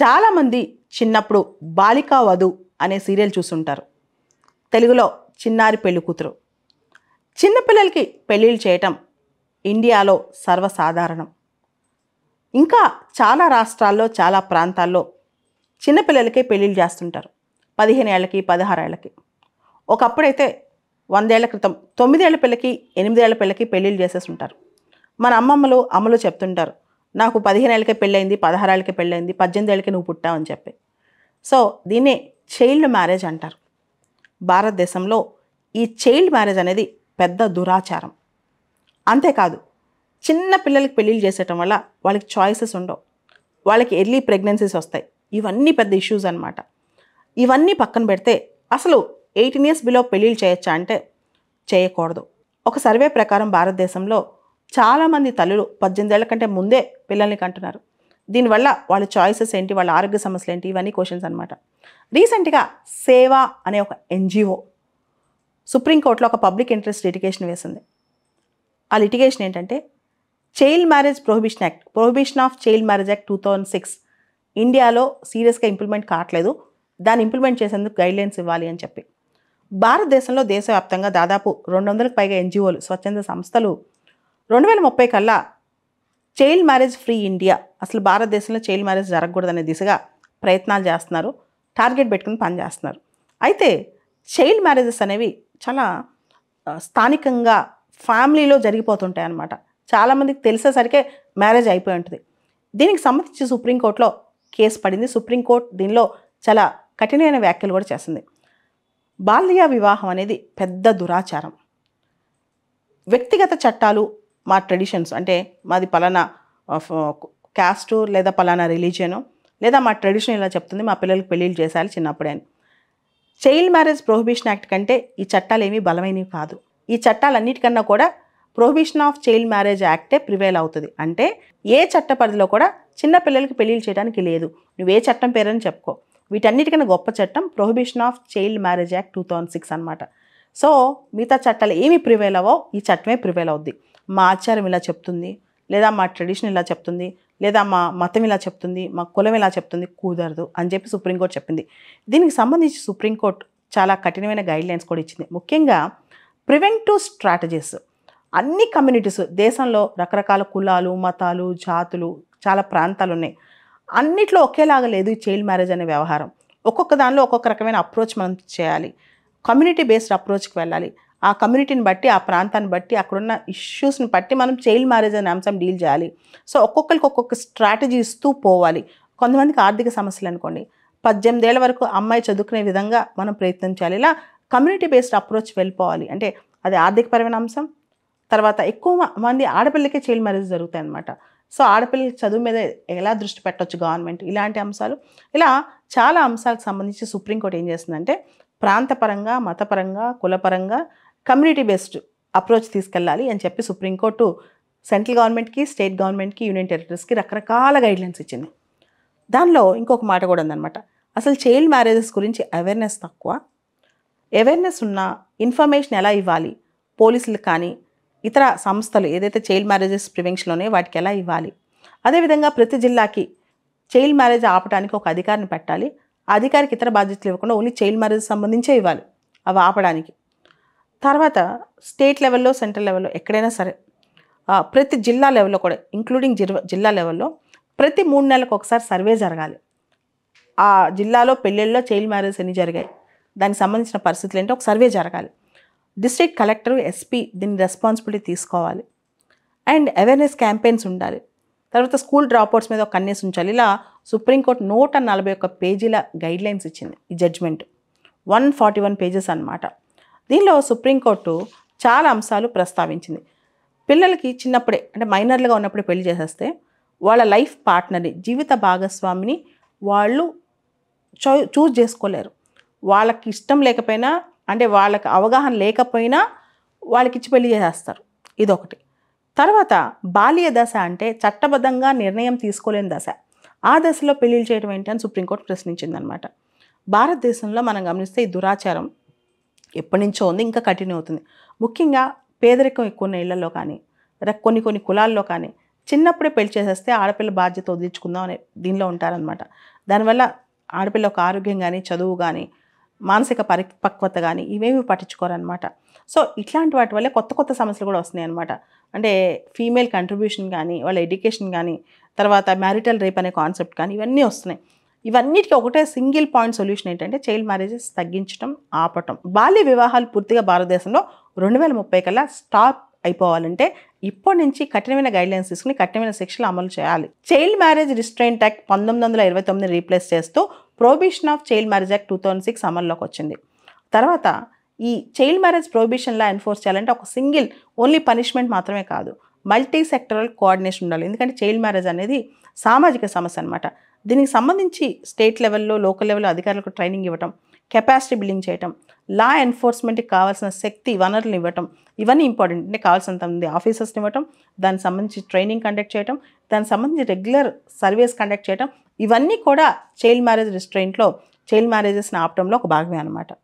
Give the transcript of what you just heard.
చాలామంది చిన్నప్పుడు బాలికా వధు అనే సీరియల్ చూస్తుంటారు తెలుగులో చిన్నారి పెళ్లి కూతురు చిన్నపిల్లలకి పెళ్ళిళ్ళు చేయటం ఇండియాలో సర్వసాధారణం ఇంకా చాలా రాష్ట్రాల్లో చాలా ప్రాంతాల్లో చిన్నపిల్లలకే పెళ్ళిళ్ళు చేస్తుంటారు పదిహేను ఏళ్ళకి పదహారేళ్ళకి ఒకప్పుడైతే వందేళ్ల క్రితం తొమ్మిదేళ్ల పిల్లకి ఎనిమిదేళ్ల పిల్లకి పెళ్ళిళ్ళు చేసేసి ఉంటారు మన అమ్మమ్మలు అమ్మలు చెప్తుంటారు నాకు పదిహేను ఏళ్ళకే పెళ్ళయింది పదహారు ఏళ్ళకే పద్దెనిమిది ఏళ్ళకి నువ్వు పుట్టావు అని చెప్పి సో దీన్నే చైల్డ్ మ్యారేజ్ అంటారు భారతదేశంలో ఈ చైల్డ్ మ్యారేజ్ అనేది పెద్ద దురాచారం అంతేకాదు చిన్న పిల్లలకి పెళ్ళిళ్ళు చేసేయటం వల్ల వాళ్ళకి చాయిసెస్ ఉండవు వాళ్ళకి ఎర్లీ ప్రెగ్నెన్సీస్ వస్తాయి ఇవన్నీ పెద్ద ఇష్యూస్ అనమాట ఇవన్నీ పక్కన పెడితే అసలు ఎయిటీన్ ఇయర్స్ బిలో పెళ్ళిళ్ళు చేయొచ్చా అంటే చేయకూడదు ఒక సర్వే ప్రకారం భారతదేశంలో చాలామంది తల్లులు పద్దెనిమిదేళ్ల కంటే ముందే పిల్లల్ని కంటున్నారు దీనివల్ల వాళ్ళ చాయిసెస్ ఏంటి వాళ్ళ ఆరోగ్య సమస్యలు ఏంటి ఇవన్నీ క్వశ్చన్స్ అనమాట రీసెంట్గా సేవ అనే ఒక ఎన్జిఓ సుప్రీంకోర్టులో ఒక పబ్లిక్ ఇంట్రెస్ట్ లిటిగేషన్ వేసింది ఆ లిటిగేషన్ ఏంటంటే child marriage prohibition act prohibition of child marriage act two thousand six ఇండియాలో సీరియస్గా ఇంప్లిమెంట్ కావట్లేదు దాన్ని ఇంప్లిమెంట్ చేసేందుకు గైడ్లైన్స్ ఇవ్వాలి అని చెప్పి భారతదేశంలో దేశవ్యాప్తంగా దాదాపు రెండు వందలకు పైగా ఎన్జిఓలు స్వచ్ఛంద సంస్థలు రెండు వేల ముప్పై కల్లా చైల్డ్ మ్యారేజ్ ఫ్రీ ఇండియా అసలు భారతదేశంలో చైల్డ్ మ్యారేజ్ జరగకూడదనే దిశగా ప్రయత్నాలు చేస్తున్నారు టార్గెట్ పెట్టుకుని పనిచేస్తున్నారు అయితే చైల్డ్ మ్యారేజెస్ అనేవి చాలా స్థానికంగా ఫ్యామిలీలో జరిగిపోతుంటాయి అన్నమాట చాలామందికి తెలిసేసరికే మ్యారేజ్ అయిపోయి ఉంటుంది దీనికి సంబంధించి సుప్రీంకోర్టులో కేసు పడింది సుప్రీంకోర్టు దీనిలో చాలా కఠినమైన వ్యాఖ్యలు కూడా చేసింది బాల్య వివాహం అనేది పెద్ద దురాచారం వ్యక్తిగత చట్టాలు మా ట్రెడిషన్స్ అంటే మాది పలానా క్యాస్టు లేదా పలానా రిలీజియను లేదా మా ట్రెడిషన్ ఇలా చెప్తుంది మా పిల్లలకి పెళ్ళిళ్ళు చేశారు చిన్నప్పుడే అని చైల్డ్ మ్యారేజ్ ప్రొహిబిషన్ యాక్ట్ కంటే ఈ చట్టాలు ఏమీ బలమైనవి కాదు ఈ చట్టాలన్నిటికన్నా కూడా ప్రొహిబిషన్ ఆఫ్ చైల్డ్ మ్యారేజ్ యాక్టే ప్రివేల్ అవుతుంది అంటే ఏ చట్ట పరిధిలో కూడా చిన్న పిల్లలకి పెళ్ళిళ్ళు చేయడానికి లేదు నువ్వే చట్టం పేరని చెప్పుకో వీటన్నిటికన్నా గొప్ప చట్టం prohibition of child marriage act two thousand six అనమాట సో మిగతా చట్టాలు ఏమి ప్రివేల్ అవో ఈ చట్టమే ప్రివేల్ అవుద్ది మా ఆచారం ఇలా చెప్తుంది లేదా మా ట్రెడిషన్ ఇలా చెప్తుంది లేదా మా మతం ఇలా చెప్తుంది మా కులం ఇలా చెప్తుంది కుదరదు అని చెప్పి సుప్రీంకోర్టు చెప్పింది దీనికి సంబంధించి సుప్రీంకోర్టు చాలా కఠినమైన గైడ్లైన్స్ కూడా ఇచ్చింది ముఖ్యంగా ప్రివెంటివ్ స్ట్రాటజీస్ అన్ని కమ్యూనిటీస్ దేశంలో రకరకాల కులాలు మతాలు జాతులు చాలా ప్రాంతాలు ఉన్నాయి అన్నిట్లో ఒకేలాగా లేదు చైల్డ్ మ్యారేజ్ అనే వ్యవహారం ఒక్కొక్క దానిలో ఒక్కొక్క రకమైన అప్రోచ్ మనం చేయాలి కమ్యూనిటీ బేస్డ్ అప్రోచ్కి వెళ్ళాలి ఆ కమ్యూనిటీని బట్టి ఆ ప్రాంతాన్ని బట్టి అక్కడున్న ఇష్యూస్ని బట్టి మనం చైల్డ్ మ్యారేజ్ అనే అంశం డీల్ చేయాలి సో ఒక్కొక్కరికి ఒక్కొక్క స్ట్రాటజీ ఇస్తూ పోవాలి కొంతమందికి ఆర్థిక సమస్యలు అనుకోండి ఏళ్ళ వరకు అమ్మాయి చదువుకునే విధంగా మనం ప్రయత్నం చేయాలి ఇలా కమ్యూనిటీ బేస్డ్ అప్రోచ్ వెళ్ళిపోవాలి అంటే అది ఆర్థికపరమైన అంశం తర్వాత ఎక్కువ మంది ఆడపిల్లకే చైల్డ్ మ్యారేజ్ జరుగుతాయి అన్నమాట సో ఆడపిల్ల చదువు మీద ఎలా దృష్టి పెట్టవచ్చు గవర్నమెంట్ ఇలాంటి అంశాలు ఇలా చాలా అంశాలకు సంబంధించి సుప్రీంకోర్టు ఏం చేస్తుందంటే ప్రాంతపరంగా మతపరంగా కులపరంగా కమ్యూనిటీ బేస్డ్ అప్రోచ్ తీసుకెళ్ళాలి అని చెప్పి సుప్రీంకోర్టు సెంట్రల్ గవర్నమెంట్కి స్టేట్ గవర్నమెంట్కి యూనియన్ టెరిటరీస్కి రకరకాల గైడ్లైన్స్ ఇచ్చింది దానిలో ఇంకొక మాట కూడా ఉందన్నమాట అసలు చైల్డ్ మ్యారేజెస్ గురించి అవేర్నెస్ తక్కువ అవేర్నెస్ ఉన్న ఇన్ఫర్మేషన్ ఎలా ఇవ్వాలి పోలీసులకు కానీ ఇతర సంస్థలు ఏదైతే చైల్డ్ మ్యారేజెస్ ప్రివెన్షన్లోనే వాటికి ఎలా ఇవ్వాలి అదేవిధంగా ప్రతి జిల్లాకి చైల్డ్ మ్యారేజ్ ఆపడానికి ఒక అధికారిని పెట్టాలి అధికారికి ఇతర బాధ్యతలు ఇవ్వకుండా ఓన్లీ చైల్డ్ మ్యారేజ్ సంబంధించే ఇవ్వాలి అవి ఆపడానికి తర్వాత స్టేట్ లెవెల్లో సెంట్రల్ లెవెల్లో ఎక్కడైనా సరే ప్రతి జిల్లా లెవెల్లో కూడా ఇంక్లూడింగ్ జిల్లా లెవెల్లో ప్రతి మూడు నెలలకు ఒకసారి సర్వే జరగాలి ఆ జిల్లాలో పెళ్ళిళ్ళలో చైల్డ్ మ్యారేజ్ ఎన్ని జరిగాయి దానికి సంబంధించిన పరిస్థితులు ఏంటో ఒక సర్వే జరగాలి డిస్ట్రిక్ట్ కలెక్టర్ ఎస్పీ దీన్ని రెస్పాన్సిబిలిటీ తీసుకోవాలి అండ్ అవేర్నెస్ క్యాంపెయిన్స్ ఉండాలి తర్వాత స్కూల్ డ్రాప్అవుట్స్ మీద ఒక కన్నేసి ఉంచాలి ఇలా సుప్రీంకోర్టు నూట నలభై ఒక్క పేజీల గైడ్లైన్స్ ఇచ్చింది ఈ judgement one forty one pages అనమాట దీనిలో సుప్రీంకోర్టు చాలా అంశాలు ప్రస్తావించింది పిల్లలకి చిన్నప్పుడే అంటే మైనర్లుగా ఉన్నప్పుడే పెళ్లి చేసేస్తే వాళ్ళ లైఫ్ పార్ట్నర్ని జీవిత భాగస్వామిని వాళ్ళు చూ చూజ్ చేసుకోలేరు వాళ్ళకి ఇష్టం లేకపోయినా అంటే వాళ్ళకి అవగాహన లేకపోయినా వాళ్ళకి ఇచ్చి పెళ్లి చేసేస్తారు ఇదొకటి తర్వాత బాల్య దశ అంటే చట్టబద్ధంగా నిర్ణయం తీసుకోలేని దశ ఆ దశలో పెళ్లిళ్ళు చేయడం ఏంటి అని సుప్రీంకోర్టు అనమాట భారతదేశంలో మనం గమనిస్తే ఈ దురాచారం ఎప్పటి నుంచో ఉంది ఇంకా కంటిన్యూ అవుతుంది ముఖ్యంగా పేదరికం ఎక్కువ ఉన్న ఇళ్లలో కానీ కొన్ని కొన్ని కులాల్లో కానీ చిన్నప్పుడే పెళ్లి చేసేస్తే ఆడపిల్ల బాధ్యత వదిలించుకుందాం అనే దీనిలో ఉంటారనమాట దానివల్ల ఆడపిల్ల ఒక ఆరోగ్యం కానీ చదువు కానీ మానసిక పరిపక్వత కానీ ఇవేమి పట్టించుకోరనమాట సో ఇట్లాంటి వాటి వల్ల కొత్త కొత్త సమస్యలు కూడా వస్తున్నాయి అనమాట అంటే ఫీమేల్ కంట్రిబ్యూషన్ కానీ వాళ్ళ ఎడ్యుకేషన్ కానీ తర్వాత మ్యారిటల్ రేప్ అనే కాన్సెప్ట్ కానీ ఇవన్నీ వస్తున్నాయి ఇవన్నిటికీ ఒకటే సింగిల్ పాయింట్ సొల్యూషన్ ఏంటంటే చైల్డ్ మ్యారేజెస్ తగ్గించడం ఆపటం బాల్య వివాహాలు పూర్తిగా భారతదేశంలో రెండు వేల ముప్పై కల్లా స్టాప్ అయిపోవాలంటే ఇప్పటి నుంచి కఠినమైన గైడ్లైన్స్ తీసుకుని కఠినమైన శిక్షలు అమలు చేయాలి చైల్డ్ మ్యారేజ్ రిస్ట్రెయింట్ యాక్ట్ పంతొమ్మిది వందల ఇరవై తొమ్మిది రీప్లేస్ చేస్తూ prohibition of child marriage act two thousand six అమల్లోకి వచ్చింది తర్వాత ఈ child marriage prohibition law enforce చేయాలంటే ఒక సింగిల్ ఓన్లీ పనిష్మెంట్ మాత్రమే కాదు మల్టీ సెక్టరల్ కోఆర్డినేషన్ ఉండాలి ఎందుకంటే చైల్డ్ మ్యారేజ్ అనేది సామాజిక సమస్య అనమాట దీనికి సంబంధించి స్టేట్ లెవెల్లో లోకల్ లెవెల్లో అధికారులకు ట్రైనింగ్ ఇవ్వటం కెపాసిటీ బిల్డింగ్ చేయటం లా ఎన్ఫోర్స్మెంట్కి కావాల్సిన శక్తి వనరులు ఇవ్వటం ఇవన్నీ ఇంపార్టెంట్ అంటే కావాల్సినంత మంది ఆఫీసర్స్ని ఇవ్వటం దానికి సంబంధించి ట్రైనింగ్ కండక్ట్ చేయటం దానికి సంబంధించి రెగ్యులర్ సర్వీస్ కండక్ట్ చేయటం ఇవన్నీ కూడా చైల్డ్ మ్యారేజ్ రిస్ట్రెయింట్లో చైల్డ్ మ్యారేజెస్ని ఆపటంలో ఒక భాగమే అనమాట